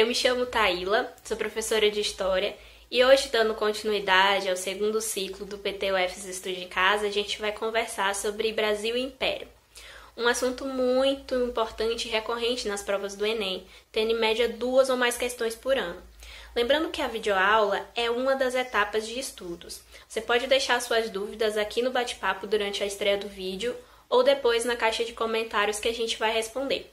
Eu me chamo Taíla, sou professora de História e hoje, dando continuidade ao segundo ciclo do PTUFs Estude em Casa, a gente vai conversar sobre Brasil e Império. Um assunto muito importante e recorrente nas provas do Enem, tendo em média duas ou mais questões por ano. Lembrando que a videoaula é uma das etapas de estudos. Você pode deixar suas dúvidas aqui no bate-papo durante a estreia do vídeo ou depois na caixa de comentários que a gente vai responder.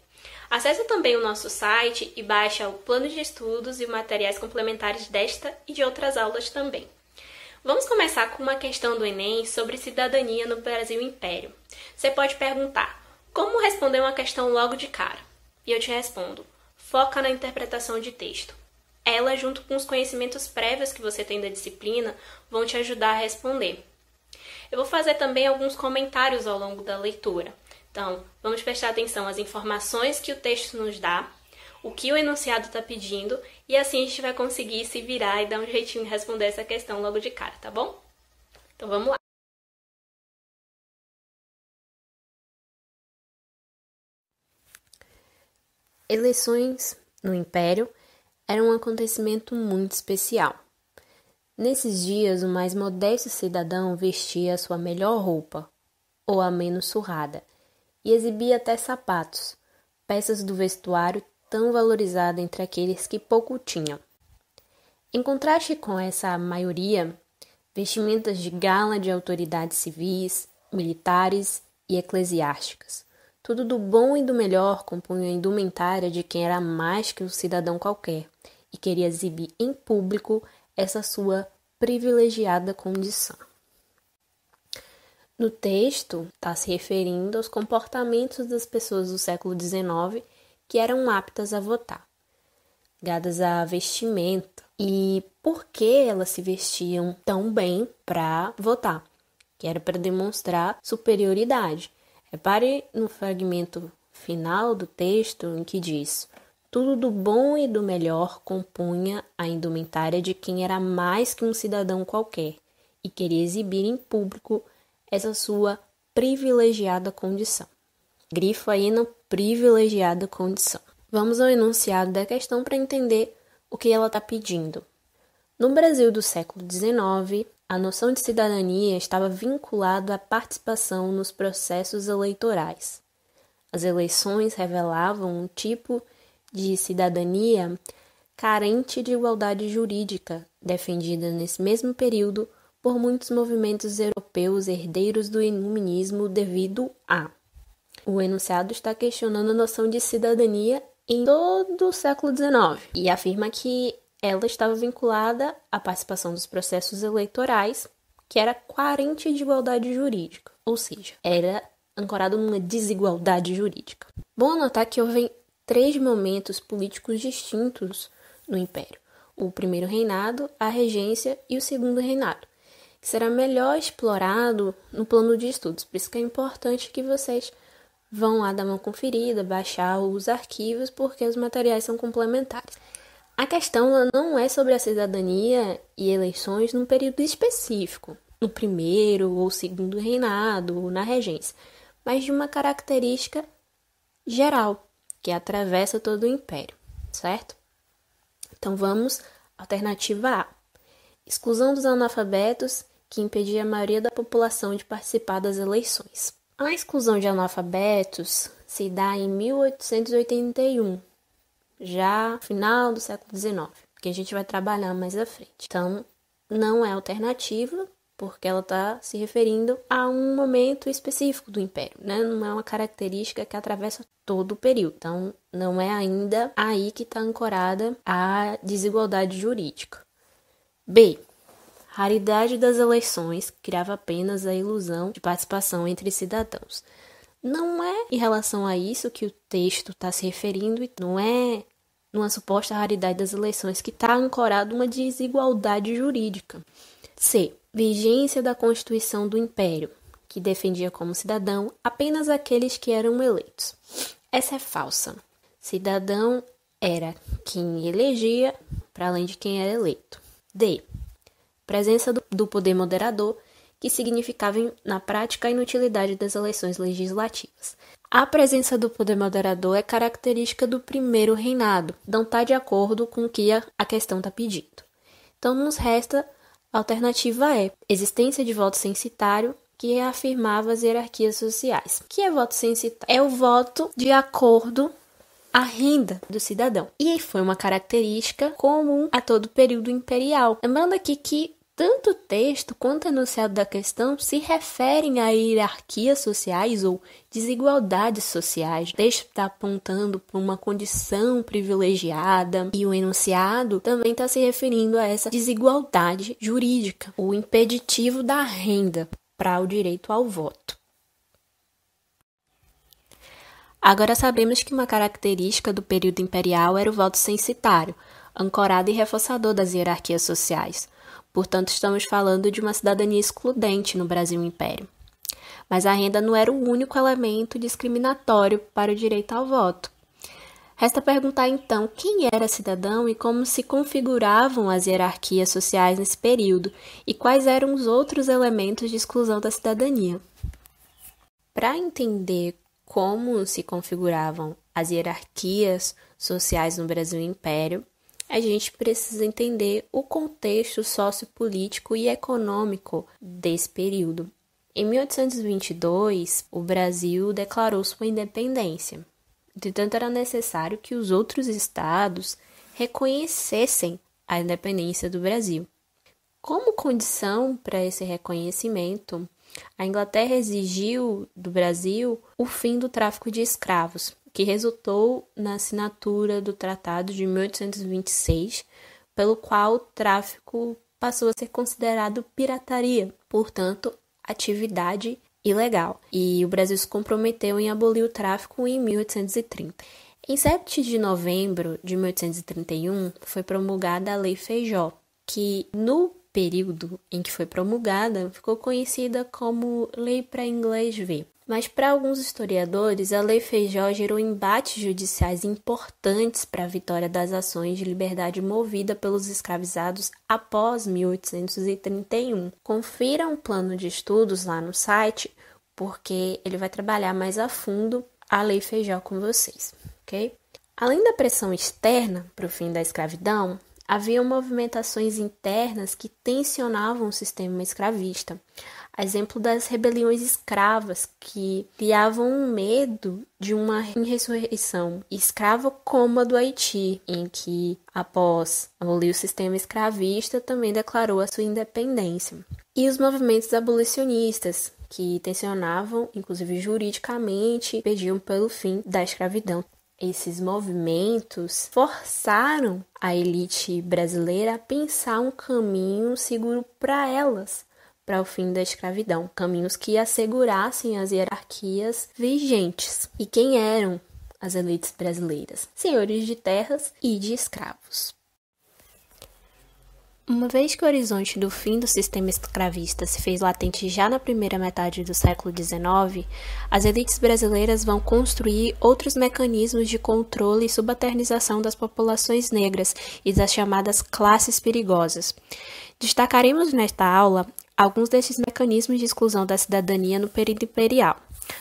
Acesse também o nosso site e baixe o plano de estudos e materiais complementares desta e de outras aulas também. Vamos começar com uma questão do Enem sobre cidadania no Brasil Império. Você pode perguntar: como responder uma questão logo de cara? E eu te respondo: foca na interpretação de texto. Ela, junto com os conhecimentos prévios que você tem da disciplina, vão te ajudar a responder. Eu vou fazer também alguns comentários ao longo da leitura. Então, vamos prestar atenção às informações que o texto nos dá, o que o enunciado está pedindo, e assim a gente vai conseguir se virar e dar um jeitinho de responder essa questão logo de cara, tá bom? Então vamos lá. Eleições no Império eram um acontecimento muito especial. Nesses dias, o mais modesto cidadão vestia a sua melhor roupa, ou a menos surrada, e exibia até sapatos, peças do vestuário tão valorizada entre aqueles que pouco tinham. Em contraste com essa maioria, vestimentas de gala de autoridades civis, militares e eclesiásticas. Tudo do bom e do melhor compunha a indumentária de quem era mais que um cidadão qualquer e queria exibir em público essa sua privilegiada condição. No texto, está se referindo aos comportamentos das pessoas do século XIX que eram aptas a votar, ligadas à vestimenta e por que elas se vestiam tão bem para votar, que era para demonstrar superioridade. Repare é, no fragmento final do texto em que diz: tudo do bom e do melhor compunha a indumentária de quem era mais que um cidadão qualquer e queria exibir em público essa sua privilegiada condição. Grifo aí no privilegiada condição. Vamos ao enunciado da questão para entender o que ela está pedindo. No Brasil do século XIX, a noção de cidadania estava vinculada à participação nos processos eleitorais. As eleições revelavam um tipo de cidadania carente de igualdade jurídica, defendida nesse mesmo período por muitos movimentos europeus herdeiros do iluminismo devido a. O enunciado está questionando a noção de cidadania em todo o século XIX e afirma que ela estava vinculada à participação dos processos eleitorais, que era carente de igualdade jurídica, ou seja, era ancorado numa desigualdade jurídica. Bom notar que houve três momentos políticos distintos no Império: o primeiro reinado, a regência e o segundo reinado, que será melhor explorado no plano de estudos. Por isso que é importante que vocês vão lá dar uma conferida, baixar os arquivos, porque os materiais são complementares. A questão não é sobre a cidadania e eleições num período específico, no primeiro ou segundo reinado, ou na regência, mas de uma característica geral que atravessa todo o império, certo? Então vamos alternativa A exclusão dos analfabetos, que impedia a maioria da população de participar das eleições. A exclusão de analfabetos se dá em 1881, já final do século XIX, que a gente vai trabalhar mais à frente. Então, não é alternativa, porque ela está se referindo a um momento específico do Império, né? Não é uma característica que atravessa todo o período. Então, não é ainda aí que está ancorada a desigualdade jurídica. B raridade das eleições criava apenas a ilusão de participação entre cidadãos. Não é em relação a isso que o texto está se referindo, não é numa suposta raridade das eleições que está ancorada uma desigualdade jurídica. C. Vigência da Constituição do Império, que defendia como cidadão apenas aqueles que eram eleitos. Essa é falsa. Cidadão era quem elegia, para além de quem era eleito. D presença do, do poder moderador, que significava na prática a inutilidade das eleições legislativas. A presença do poder moderador é característica do primeiro reinado, não está de acordo com o que a questão está pedindo. Então, nos resta a alternativa é existência de voto censitário que reafirmava as hierarquias sociais. O que é voto censitário? É o voto de acordo a renda do cidadão. E foi uma característica comum a todo o período imperial. Lembrando aqui que tanto o texto quanto o enunciado da questão se referem a hierarquias sociais ou desigualdades sociais. O texto está apontando para uma condição privilegiada e o enunciado também está se referindo a essa desigualdade jurídica, o impeditivo da renda para o direito ao voto. Agora sabemos que uma característica do período imperial era o voto censitário, ancorado e reforçador das hierarquias sociais. Portanto, estamos falando de uma cidadania excludente no Brasil Império. Mas a renda não era o único elemento discriminatório para o direito ao voto. Resta perguntar então quem era cidadão e como se configuravam as hierarquias sociais nesse período e quais eram os outros elementos de exclusão da cidadania. Para entender como se configuravam as hierarquias sociais no Brasil Império, a gente precisa entender o contexto sociopolítico e econômico desse período. Em 1822, o Brasil declarou sua independência. Entretanto, era necessário que os outros estados reconhecessem a independência do Brasil. Como condição para esse reconhecimento, a Inglaterra exigiu do Brasil o fim do tráfico de escravos, que resultou na assinatura do Tratado de 1826, pelo qual o tráfico passou a ser considerado pirataria, portanto, atividade ilegal. E o Brasil se comprometeu em abolir o tráfico em 1830. Em 7 de novembro de 1831, foi promulgada a Lei Feijó, que no período em que foi promulgada ficou conhecida como Lei para Inglês Ver. Mas para alguns historiadores, a Lei Feijó gerou embates judiciais importantes para a vitória das ações de liberdade movida pelos escravizados após 1831. Confira um plano de estudos lá no site, porque ele vai trabalhar mais a fundo a Lei Feijó com vocês, ok? Além da pressão externa para o fim da escravidão, haviam movimentações internas que tensionavam o sistema escravista exemplo das rebeliões escravas que criavam um medo de uma ressurreição escrava como a do Haiti, em que, após abolir o sistema escravista, também declarou a sua independência. E os movimentos abolicionistas, que tensionavam, inclusive juridicamente, pediam pelo fim da escravidão. Esses movimentos forçaram a elite brasileira a pensar um caminho seguro para elas, para o fim da escravidão, caminhos que assegurassem as hierarquias vigentes. E quem eram as elites brasileiras? Senhores de terras e de escravos. Uma vez que o horizonte do fim do sistema escravista se fez latente já na primeira metade do século XIX, as elites brasileiras vão construir outros mecanismos de controle e subalternização das populações negras e das chamadas classes perigosas. Destacaremos nesta aula alguns destes mecanismos de exclusão da cidadania no período imperial.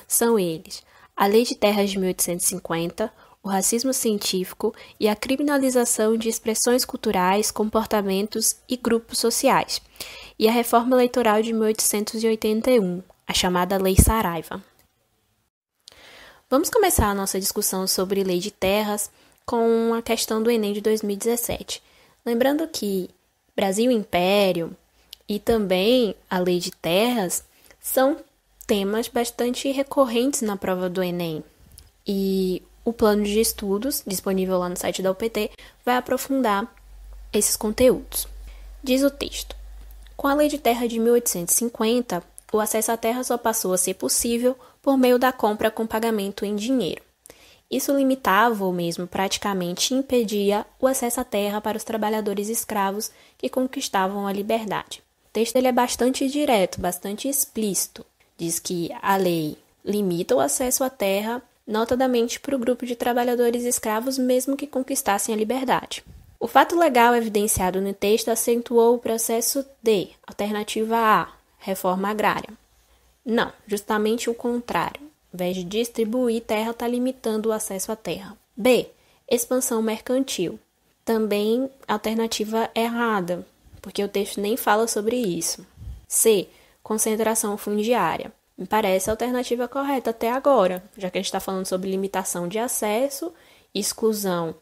São eles a Lei de Terras de 1850, o racismo científico e a criminalização de expressões culturais, comportamentos e grupos sociais, e a Reforma Eleitoral de 1881, a chamada Lei Saraiva. Vamos começar a nossa discussão sobre lei de terras com a questão do Enem de 2017. Lembrando que Brasil Império, e também a lei de terras são temas bastante recorrentes na prova do Enem. E o plano de estudos, disponível lá no site da UPT, vai aprofundar esses conteúdos. Diz o texto: Com a Lei de Terra de 1850, o acesso à terra só passou a ser possível por meio da compra com pagamento em dinheiro. Isso limitava ou mesmo praticamente impedia o acesso à terra para os trabalhadores escravos que conquistavam a liberdade texto ele é bastante direto, bastante explícito. Diz que a lei limita o acesso à terra, notadamente para o grupo de trabalhadores escravos, mesmo que conquistassem a liberdade. O fato legal evidenciado no texto acentuou o processo D, alternativa A, reforma agrária. Não, justamente o contrário. Em vez de distribuir terra, está limitando o acesso à terra. B. Expansão mercantil. Também alternativa errada, porque o texto nem fala sobre isso. C. Concentração fundiária. Me parece a alternativa correta até agora, já que a gente está falando sobre limitação de acesso, exclusão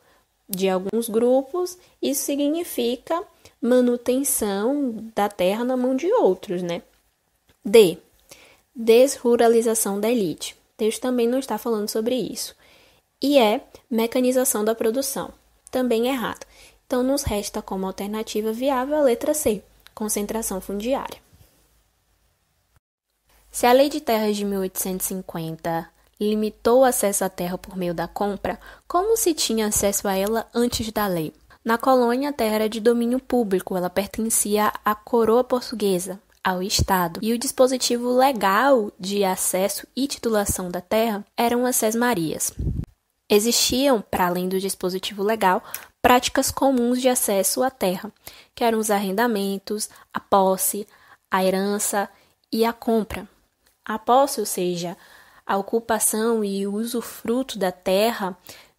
de alguns grupos, isso significa manutenção da terra na mão de outros, né? D. Desruralização da elite. O texto também não está falando sobre isso. E é mecanização da produção. Também errado então nos resta como alternativa viável a letra C, concentração fundiária. Se a Lei de Terras de 1850 limitou o acesso à terra por meio da compra, como se tinha acesso a ela antes da lei? Na colônia, a terra era de domínio público, ela pertencia à coroa portuguesa, ao Estado, e o dispositivo legal de acesso e titulação da terra eram as sesmarias. Existiam, para além do dispositivo legal, práticas comuns de acesso à terra, que eram os arrendamentos, a posse, a herança e a compra. A posse, ou seja, a ocupação e o usufruto da terra,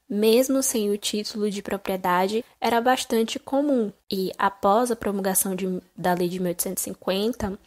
mesmo sem o título de propriedade, era bastante comum. E após a promulgação de, da Lei de 1850,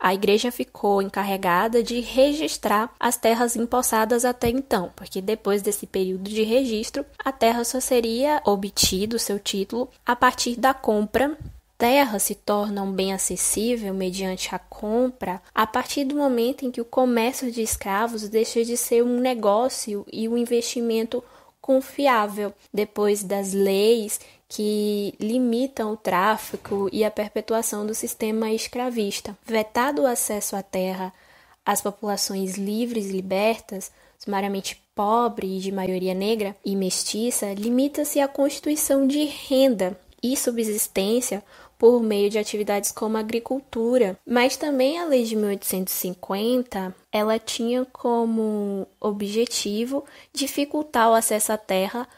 a igreja ficou encarregada de registrar as terras empossadas até então, porque depois desse período de registro, a terra só seria obtido seu título a partir da compra Terras se tornam bem acessível mediante a compra a partir do momento em que o comércio de escravos deixa de ser um negócio e um investimento confiável, depois das leis que limitam o tráfico e a perpetuação do sistema escravista. Vetado o acesso à terra às populações livres e libertas, sumariamente pobre e de maioria negra e mestiça, limita-se à constituição de renda e subsistência por meio de atividades como agricultura. Mas também a lei de 1850, ela tinha como objetivo dificultar o acesso à terra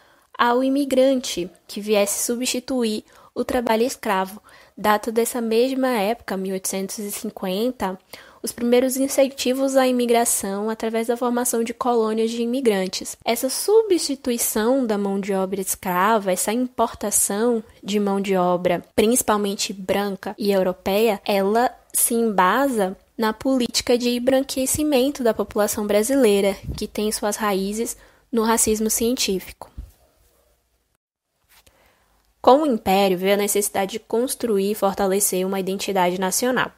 ao imigrante que viesse substituir o trabalho escravo. Data dessa mesma época, 1850, os primeiros incentivos à imigração através da formação de colônias de imigrantes. Essa substituição da mão de obra escrava, essa importação de mão de obra, principalmente branca e europeia, ela se embasa na política de embranquecimento da população brasileira, que tem suas raízes no racismo científico. Com o Império veio a necessidade de construir e fortalecer uma identidade nacional.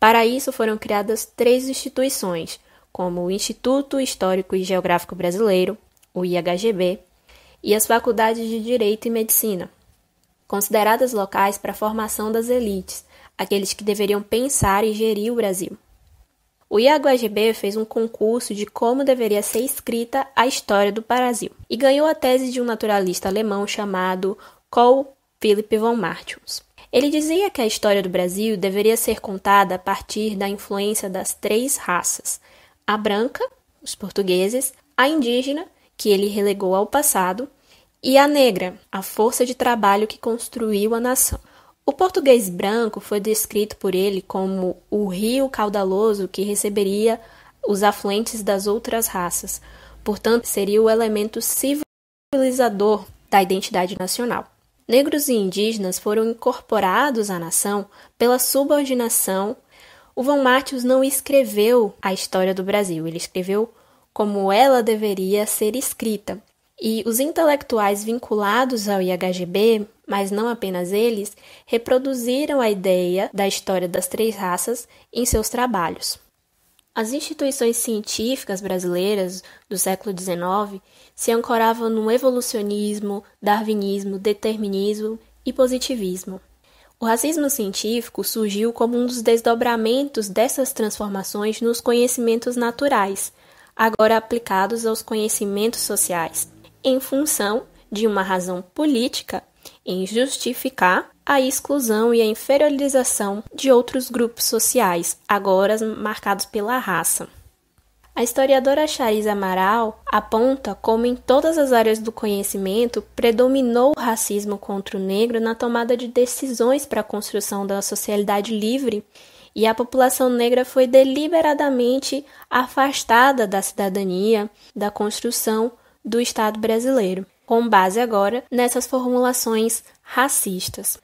Para isso foram criadas três instituições, como o Instituto Histórico e Geográfico Brasileiro, o IHGB, e as faculdades de Direito e Medicina, consideradas locais para a formação das elites, aqueles que deveriam pensar e gerir o Brasil. O IHGB fez um concurso de como deveria ser escrita a história do Brasil e ganhou a tese de um naturalista alemão chamado Cole Philip von Martius. Ele dizia que a história do Brasil deveria ser contada a partir da influência das três raças: a branca, os portugueses, a indígena, que ele relegou ao passado, e a negra, a força de trabalho que construiu a nação. O português branco foi descrito por ele como o rio caudaloso que receberia os afluentes das outras raças, portanto, seria o elemento civilizador da identidade nacional negros e indígenas foram incorporados à nação pela subordinação, o Von Martius não escreveu a história do Brasil, ele escreveu como ela deveria ser escrita. E os intelectuais vinculados ao IHGB, mas não apenas eles, reproduziram a ideia da história das três raças em seus trabalhos. As instituições científicas brasileiras do século XIX se ancoravam no evolucionismo, darwinismo, determinismo e positivismo. O racismo científico surgiu como um dos desdobramentos dessas transformações nos conhecimentos naturais, agora aplicados aos conhecimentos sociais, em função de uma razão política em justificar a exclusão e a inferiorização de outros grupos sociais, agora marcados pela raça. A historiadora Charis Amaral aponta como em todas as áreas do conhecimento predominou o racismo contra o negro na tomada de decisões para a construção da sociedade livre e a população negra foi deliberadamente afastada da cidadania, da construção do Estado brasileiro com base agora nessas formulações racistas.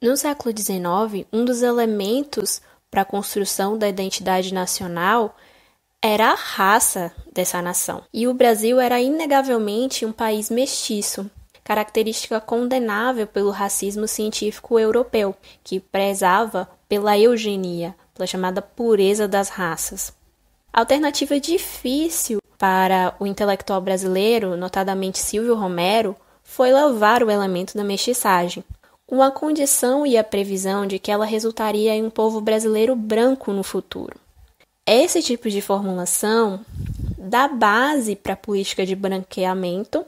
No século XIX, um dos elementos para a construção da identidade nacional era a raça dessa nação. E o Brasil era inegavelmente um país mestiço, característica condenável pelo racismo científico europeu, que prezava pela eugenia, pela chamada pureza das raças. Alternativa difícil para o intelectual brasileiro, notadamente Silvio Romero, foi lavar o elemento da mestiçagem, com a condição e a previsão de que ela resultaria em um povo brasileiro branco no futuro. Esse tipo de formulação dá base para a política de branqueamento,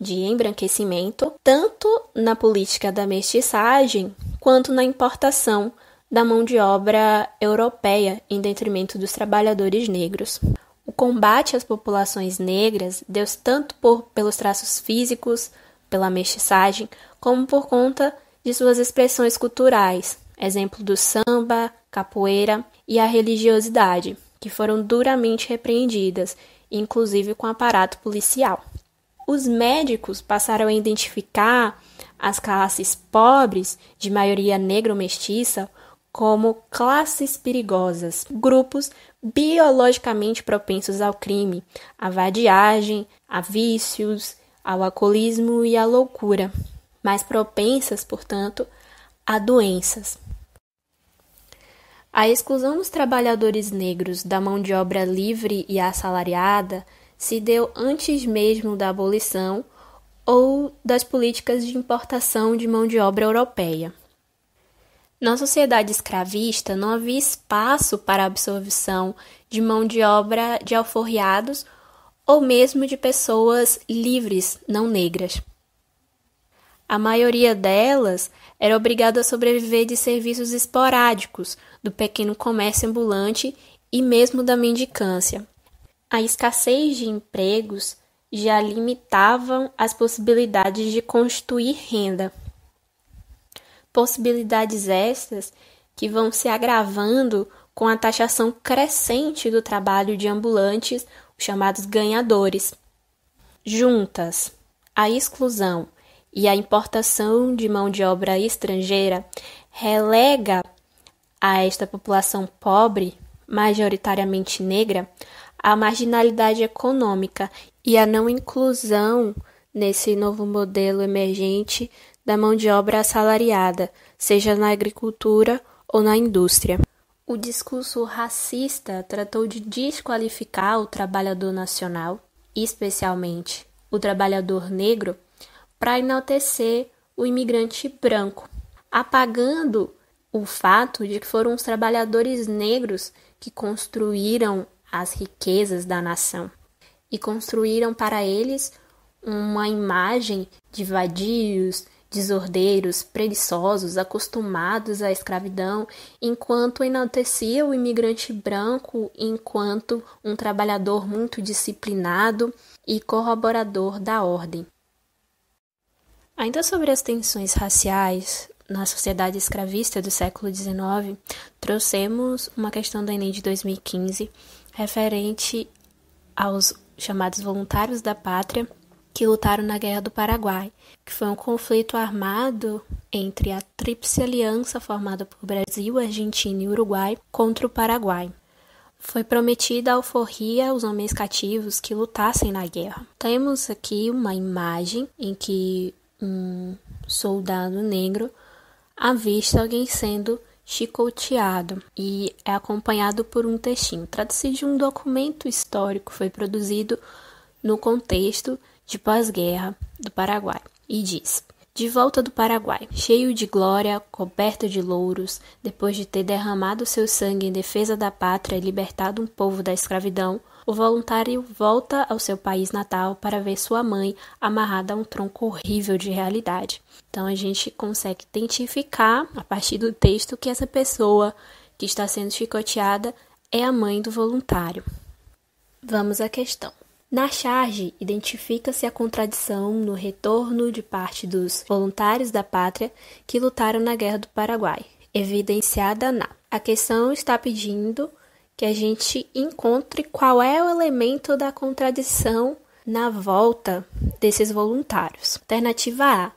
de embranquecimento, tanto na política da mestiçagem quanto na importação da mão de obra europeia em detrimento dos trabalhadores negros. O combate às populações negras deu-se tanto por, pelos traços físicos, pela mestiçagem, como por conta de suas expressões culturais, exemplo do samba, capoeira e a religiosidade, que foram duramente repreendidas, inclusive com aparato policial. Os médicos passaram a identificar as classes pobres, de maioria negro-mestiça, como classes perigosas, grupos biologicamente propensos ao crime, à vadiagem, a vícios, ao alcoolismo e à loucura, mais propensas, portanto, a doenças. A exclusão dos trabalhadores negros da mão de obra livre e assalariada se deu antes mesmo da abolição ou das políticas de importação de mão de obra europeia. Na sociedade escravista, não havia espaço para a absorção de mão de obra de alforriados ou mesmo de pessoas livres, não negras. A maioria delas era obrigada a sobreviver de serviços esporádicos, do pequeno comércio ambulante e mesmo da mendicância. A escassez de empregos já limitavam as possibilidades de constituir renda possibilidades estas que vão se agravando com a taxação crescente do trabalho de ambulantes, os chamados ganhadores. Juntas, a exclusão e a importação de mão de obra estrangeira relega a esta população pobre, majoritariamente negra, a marginalidade econômica e a não inclusão nesse novo modelo emergente da mão de obra assalariada, seja na agricultura ou na indústria. O discurso racista tratou de desqualificar o trabalhador nacional, especialmente o trabalhador negro, para enaltecer o imigrante branco, apagando o fato de que foram os trabalhadores negros que construíram as riquezas da nação e construíram para eles uma imagem de vadios, desordeiros, preguiçosos, acostumados à escravidão, enquanto enaltecia o imigrante branco enquanto um trabalhador muito disciplinado e corroborador da ordem. Ainda sobre as tensões raciais, na sociedade escravista do século XIX, trouxemos uma questão da Enem de 2015 referente aos chamados voluntários da pátria que lutaram na Guerra do Paraguai, que foi um conflito armado entre a Tríplice Aliança formada por Brasil, Argentina e Uruguai contra o Paraguai. Foi prometida alforria aos homens cativos que lutassem na guerra. Temos aqui uma imagem em que um soldado negro avista alguém sendo chicoteado e é acompanhado por um textinho. Trata-se de um documento histórico, foi produzido no contexto de pós-guerra do Paraguai, e diz: De volta do Paraguai, cheio de glória, coberto de louros, depois de ter derramado seu sangue em defesa da pátria e libertado um povo da escravidão, o voluntário volta ao seu país natal para ver sua mãe amarrada a um tronco horrível de realidade. Então a gente consegue identificar, a partir do texto, que essa pessoa que está sendo chicoteada é a mãe do voluntário. Vamos à questão. Na charge, identifica-se a contradição no retorno de parte dos voluntários da pátria que lutaram na Guerra do Paraguai, evidenciada na. A questão está pedindo que a gente encontre qual é o elemento da contradição na volta desses voluntários. Alternativa A: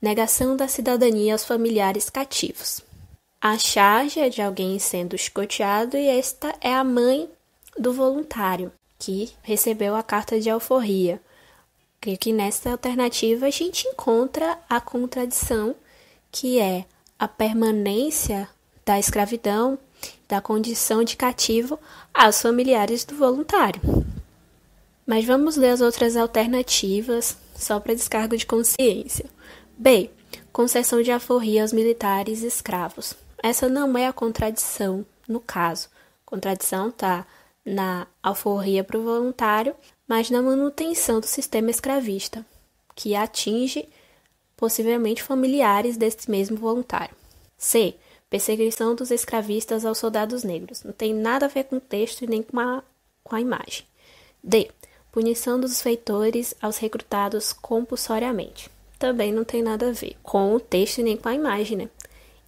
negação da cidadania aos familiares cativos. A charge é de alguém sendo escoteado e esta é a mãe do voluntário que recebeu a carta de alforria. Creio que nessa alternativa a gente encontra a contradição que é a permanência da escravidão, da condição de cativo aos familiares do voluntário. Mas vamos ler as outras alternativas só para descargo de consciência. B. Concessão de alforria aos militares escravos. Essa não é a contradição no caso. Contradição tá na alforria para o voluntário, mas na manutenção do sistema escravista, que atinge possivelmente familiares desse mesmo voluntário. C. Perseguição dos escravistas aos soldados negros. Não tem nada a ver com o texto e nem com a, com a imagem. D. Punição dos feitores aos recrutados compulsoriamente. Também não tem nada a ver com o texto e nem com a imagem, né?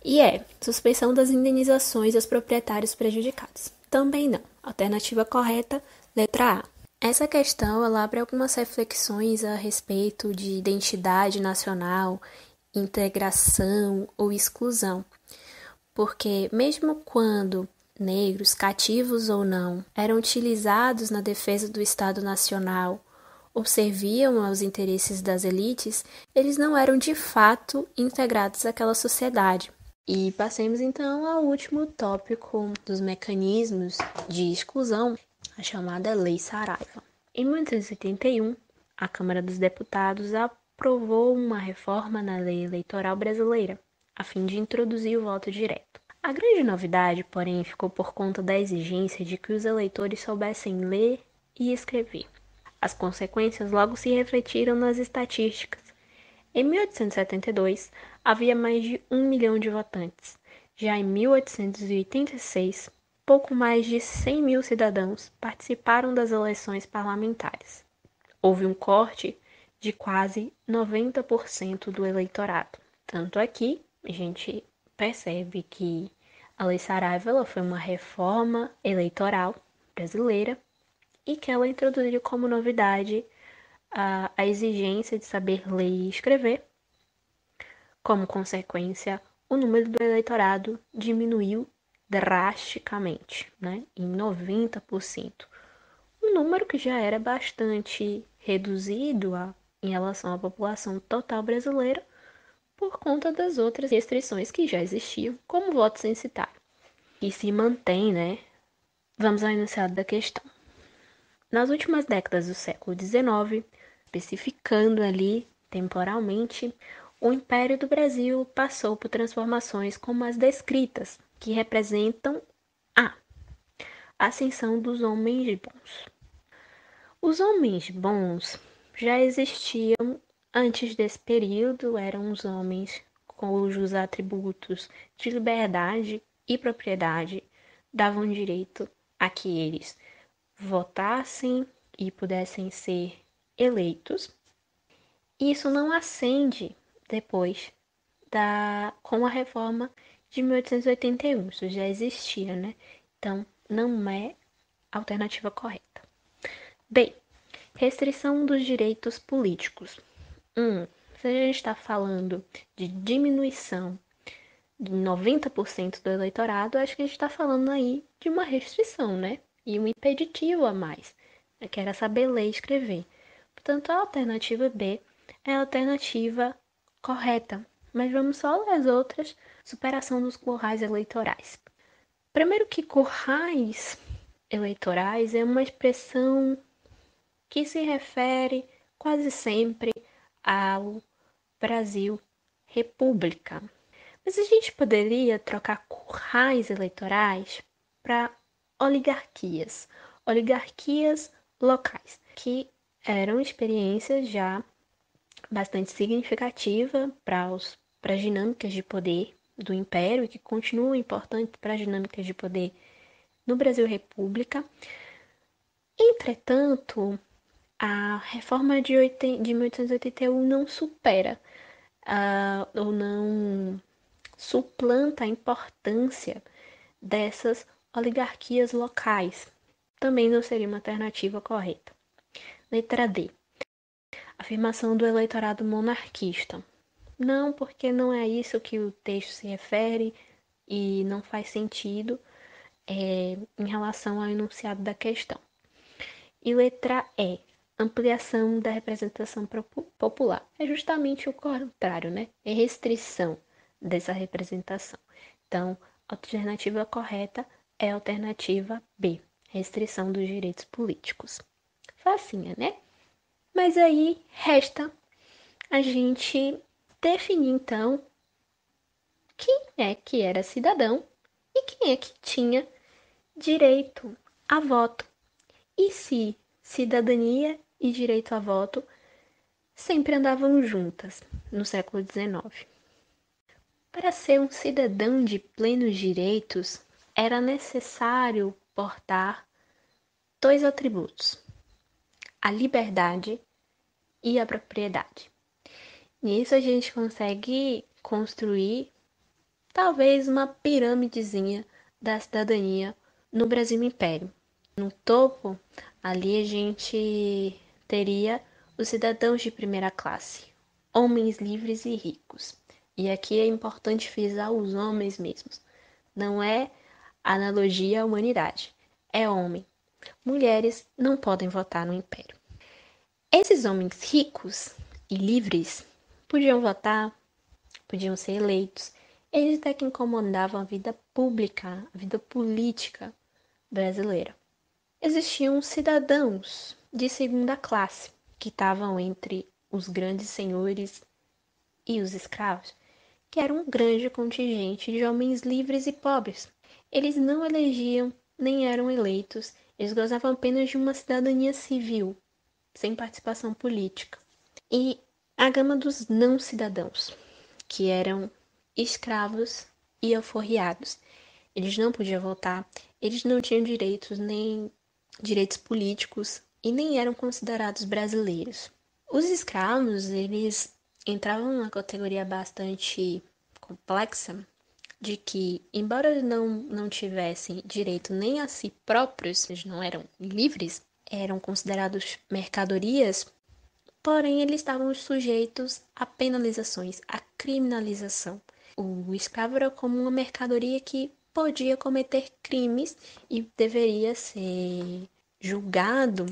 E é suspensão das indenizações aos proprietários prejudicados. Também não. Alternativa correta, letra A. Essa questão ela abre algumas reflexões a respeito de identidade nacional, integração ou exclusão. Porque, mesmo quando negros, cativos ou não, eram utilizados na defesa do Estado Nacional ou serviam aos interesses das elites, eles não eram de fato integrados àquela sociedade. E passemos então ao último tópico dos mecanismos de exclusão, a chamada Lei Saraiva. Em 1981, a Câmara dos Deputados aprovou uma reforma na lei eleitoral brasileira, a fim de introduzir o voto direto. A grande novidade, porém, ficou por conta da exigência de que os eleitores soubessem ler e escrever. As consequências logo se refletiram nas estatísticas. Em 1872, havia mais de um milhão de votantes. Já em 1886, pouco mais de 100 mil cidadãos participaram das eleições parlamentares. Houve um corte de quase 90% do eleitorado. Tanto aqui, é a gente percebe que a Lei Saraiva foi uma reforma eleitoral brasileira e que ela é introduziu como novidade a, ah, a exigência de saber ler e escrever como consequência, o número do eleitorado diminuiu drasticamente, né, em 90%. Um número que já era bastante reduzido a, em relação à população total brasileira por conta das outras restrições que já existiam, como o voto censitário, que se mantém, né? Vamos ao enunciado da questão. Nas últimas décadas do século XIX, especificando ali temporalmente, o Império do Brasil passou por transformações como as descritas, que representam a ascensão dos homens bons. Os homens bons já existiam antes desse período, eram os homens cujos atributos de liberdade e propriedade davam direito a que eles votassem e pudessem ser eleitos. Isso não ascende depois da com a reforma de 1881, isso já existia, né? Então não é a alternativa correta. Bem, restrição dos direitos políticos. Um, se a gente está falando de diminuição de 90% do eleitorado, acho que a gente está falando aí de uma restrição, né? E um impeditivo a mais, que era saber ler e escrever. Portanto, a alternativa B é a alternativa correta, mas vamos só ler as outras. Superação dos currais eleitorais. Primeiro que currais eleitorais é uma expressão que se refere quase sempre ao Brasil República. Mas a gente poderia trocar currais eleitorais para oligarquias, oligarquias locais, que eram experiências já bastante significativa para as dinâmicas de poder do Império e que continua importante para as dinâmicas de poder no Brasil República. Entretanto, a reforma de, de 1881 não supera uh, ou não suplanta a importância dessas oligarquias locais. Também não seria uma alternativa correta. Letra D afirmação do eleitorado monarquista. Não, porque não é isso que o texto se refere e não faz sentido é, em relação ao enunciado da questão. E letra E, ampliação da representação popular. É justamente o contrário, né? É restrição dessa representação. Então, a alternativa correta é a alternativa B, restrição dos direitos políticos. Facinha, né? Mas aí resta a gente definir então quem é que era cidadão e quem é que tinha direito a voto. E se cidadania e direito a voto sempre andavam juntas no século XIX. Para ser um cidadão de plenos direitos, era necessário portar dois atributos: a liberdade e a propriedade. Nisso a gente consegue construir talvez uma pirâmidezinha da cidadania no Brasil Império. No topo, ali a gente teria os cidadãos de primeira classe, homens livres e ricos. E aqui é importante frisar os homens mesmos. Não é analogia à humanidade, é homem mulheres não podem votar no império. Esses homens ricos e livres podiam votar, podiam ser eleitos. Eles até que incomodavam a vida pública, a vida política brasileira. Existiam cidadãos de segunda classe que estavam entre os grandes senhores e os escravos, que era um grande contingente de homens livres e pobres. Eles não elegiam nem eram eleitos eles gozavam apenas de uma cidadania civil, sem participação política. E a gama dos não cidadãos, que eram escravos e alforriados. Eles não podiam votar, eles não tinham direitos nem direitos políticos e nem eram considerados brasileiros. Os escravos, eles entravam numa categoria bastante complexa, de que, embora não, não tivessem direito nem a si próprios, eles não eram livres, eram considerados mercadorias, porém eles estavam sujeitos a penalizações, a criminalização. O escravo era como uma mercadoria que podia cometer crimes e deveria ser julgado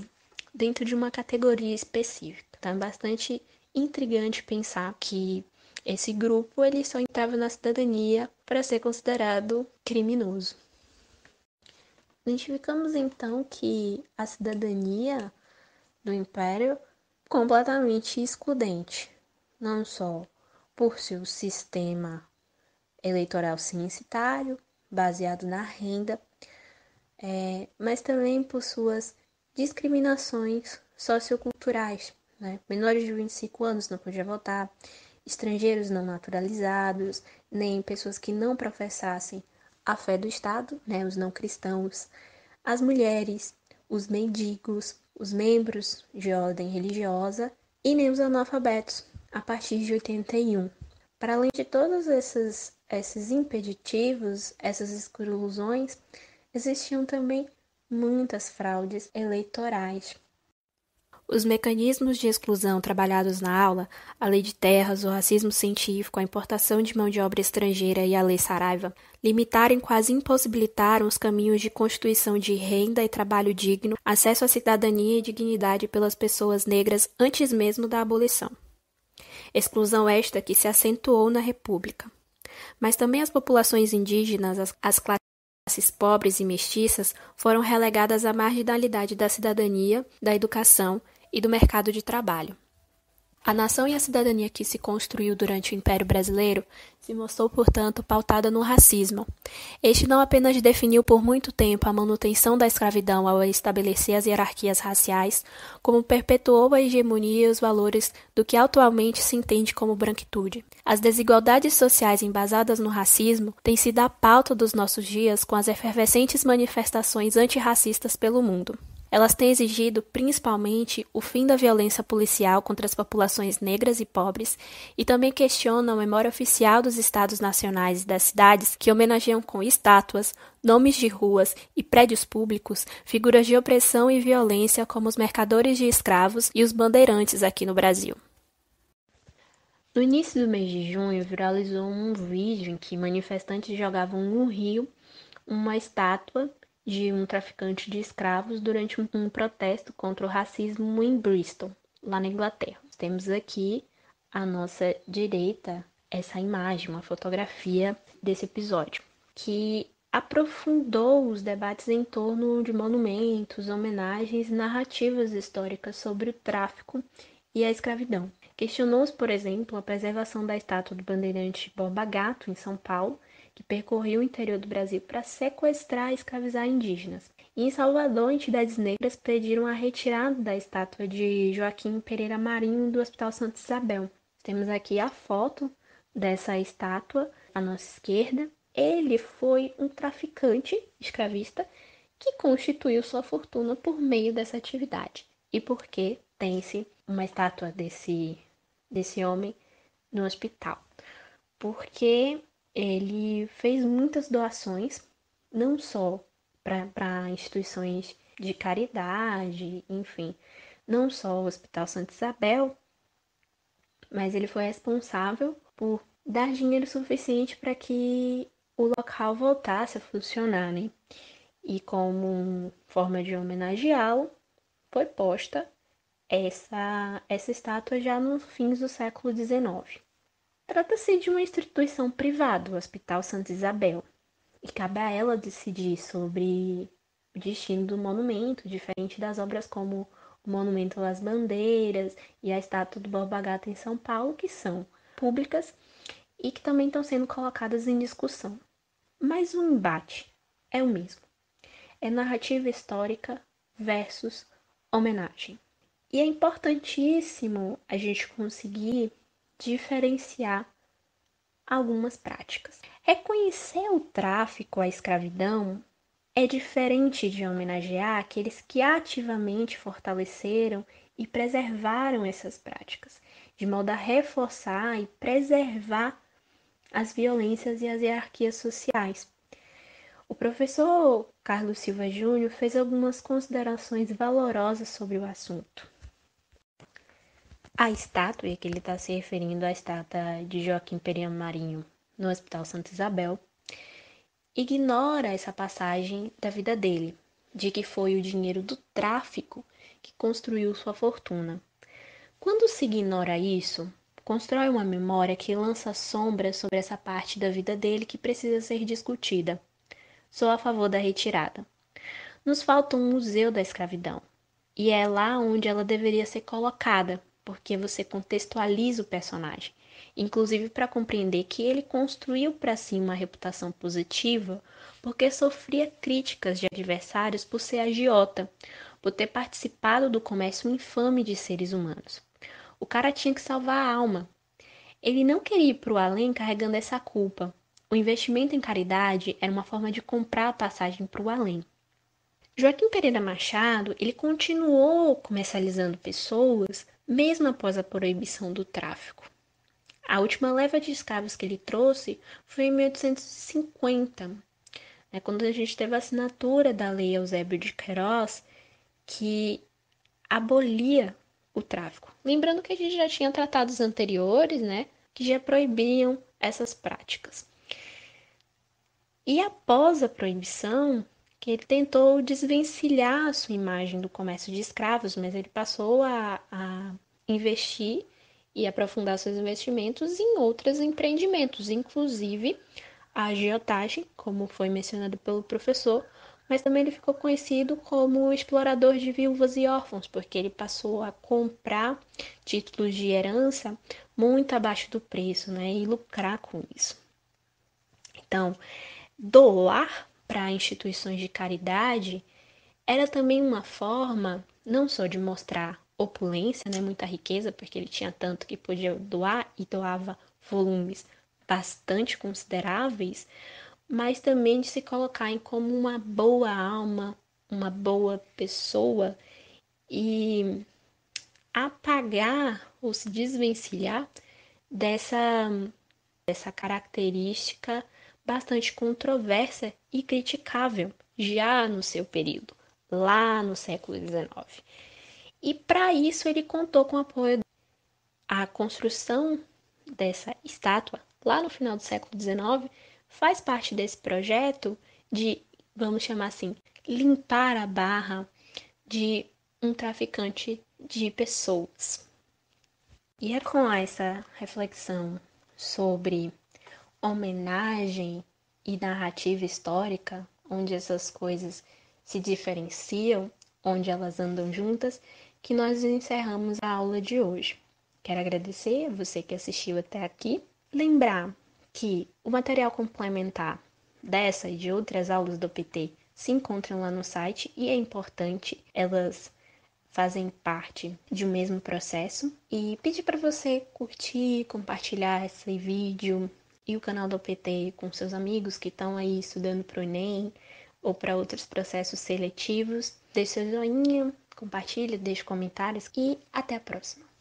dentro de uma categoria específica. Então é bastante intrigante pensar que esse grupo ele só entrava na cidadania para ser considerado criminoso. Identificamos então que a cidadania do império completamente excludente, não só por seu sistema eleitoral censitário, baseado na renda, é, mas também por suas discriminações socioculturais. Né? Menores de 25 anos não podia votar, estrangeiros não naturalizados, nem pessoas que não professassem a fé do Estado, né, os não cristãos, as mulheres, os mendigos, os membros de ordem religiosa e nem os analfabetos, a partir de 81. Para além de todos esses, esses impeditivos, essas exclusões, existiam também muitas fraudes eleitorais. Os mecanismos de exclusão trabalhados na aula, a lei de terras, o racismo científico, a importação de mão de obra estrangeira e a lei Saraiva, limitaram e quase impossibilitaram os caminhos de constituição de renda e trabalho digno, acesso à cidadania e dignidade pelas pessoas negras antes mesmo da abolição. Exclusão esta que se acentuou na República. Mas também as populações indígenas, as, as classes classes pobres e mestiças foram relegadas à marginalidade da cidadania, da educação e do mercado de trabalho. A nação e a cidadania que se construiu durante o Império Brasileiro se mostrou, portanto, pautada no racismo. Este não apenas definiu por muito tempo a manutenção da escravidão ao estabelecer as hierarquias raciais, como perpetuou a hegemonia e os valores do que atualmente se entende como branquitude. As desigualdades sociais embasadas no racismo têm sido a pauta dos nossos dias com as efervescentes manifestações antirracistas pelo mundo. Elas têm exigido, principalmente, o fim da violência policial contra as populações negras e pobres e também questionam a memória oficial dos estados nacionais e das cidades que homenageiam com estátuas, nomes de ruas e prédios públicos figuras de opressão e violência como os mercadores de escravos e os bandeirantes aqui no Brasil. No início do mês de junho, viralizou um vídeo em que manifestantes jogavam no rio uma estátua de um traficante de escravos durante um, protesto contra o racismo em Bristol, lá na Inglaterra. Temos aqui à nossa direita essa imagem, uma fotografia desse episódio, que aprofundou os debates em torno de monumentos, homenagens, narrativas históricas sobre o tráfico e a escravidão. Questionou-se, por exemplo, a preservação da estátua do bandeirante Borba Gato em São Paulo que percorreu o interior do Brasil para sequestrar e escravizar indígenas. E em Salvador, entidades negras pediram a retirada da estátua de Joaquim Pereira Marinho do Hospital Santa Isabel. Temos aqui a foto dessa estátua à nossa esquerda. Ele foi um traficante escravista que constituiu sua fortuna por meio dessa atividade. E por que tem-se uma estátua desse, desse homem no hospital? Porque ele fez muitas doações, não só para instituições de caridade, enfim, não só o Hospital Santa Isabel, mas ele foi responsável por dar dinheiro suficiente para que o local voltasse a funcionar, né? E como forma de homenageá-lo, foi posta essa, essa estátua já nos fins do século XIX. Trata-se de uma instituição privada, o Hospital Santa Isabel, e cabe a ela decidir sobre o destino do monumento, diferente das obras como o Monumento às Bandeiras e a Estátua do Borba Gata em São Paulo, que são públicas e que também estão sendo colocadas em discussão. Mas o embate é o mesmo. É narrativa histórica versus homenagem. E é importantíssimo a gente conseguir diferenciar algumas práticas. Reconhecer o tráfico, a escravidão, é diferente de homenagear aqueles que ativamente fortaleceram e preservaram essas práticas, de modo a reforçar e preservar as violências e as hierarquias sociais. O professor Carlos Silva Júnior fez algumas considerações valorosas sobre o assunto. A estátua que ele está se referindo à estátua de Joaquim Periano Marinho no Hospital Santa Isabel ignora essa passagem da vida dele, de que foi o dinheiro do tráfico que construiu sua fortuna. Quando se ignora isso, constrói uma memória que lança sombra sobre essa parte da vida dele que precisa ser discutida. Sou a favor da retirada. Nos falta um museu da escravidão, e é lá onde ela deveria ser colocada, porque você contextualiza o personagem, inclusive para compreender que ele construiu para si uma reputação positiva porque sofria críticas de adversários por ser agiota, por ter participado do comércio infame de seres humanos. O cara tinha que salvar a alma. Ele não queria ir para o além carregando essa culpa. O investimento em caridade era uma forma de comprar a passagem para o além. Joaquim Pereira Machado, ele continuou comercializando pessoas mesmo após a proibição do tráfico. A última leva de escravos que ele trouxe foi em 1850, né, quando a gente teve a assinatura da Lei Eusébio de Queiroz, que abolia o tráfico. Lembrando que a gente já tinha tratados anteriores, né, que já proibiam essas práticas. E após a proibição, que ele tentou desvencilhar a sua imagem do comércio de escravos, mas ele passou a, a investir e aprofundar seus investimentos em outros empreendimentos, inclusive a agiotagem, como foi mencionado pelo professor, mas também ele ficou conhecido como explorador de viúvas e órfãos, porque ele passou a comprar títulos de herança muito abaixo do preço, né, e lucrar com isso. Então, doar para instituições de caridade era também uma forma não só de mostrar opulência, né, muita riqueza, porque ele tinha tanto que podia doar e doava volumes bastante consideráveis, mas também de se colocar em como uma boa alma, uma boa pessoa e apagar ou se desvencilhar dessa dessa característica bastante controversa e criticável já no seu período, lá no século XIX. E para isso ele contou com o apoio a construção dessa estátua lá no final do século XIX faz parte desse projeto de vamos chamar assim limpar a barra de um traficante de pessoas. E é com essa reflexão sobre homenagem e narrativa histórica, onde essas coisas se diferenciam, onde elas andam juntas, que nós encerramos a aula de hoje. Quero agradecer a você que assistiu até aqui. Lembrar que o material complementar dessa e de outras aulas do PT se encontram lá no site e é importante, elas fazem parte de um mesmo processo. E pedir para você curtir, compartilhar esse vídeo, e o canal do PT com seus amigos que estão aí estudando para o Enem ou para outros processos seletivos. Deixe seu joinha, compartilhe, deixe comentários e até a próxima.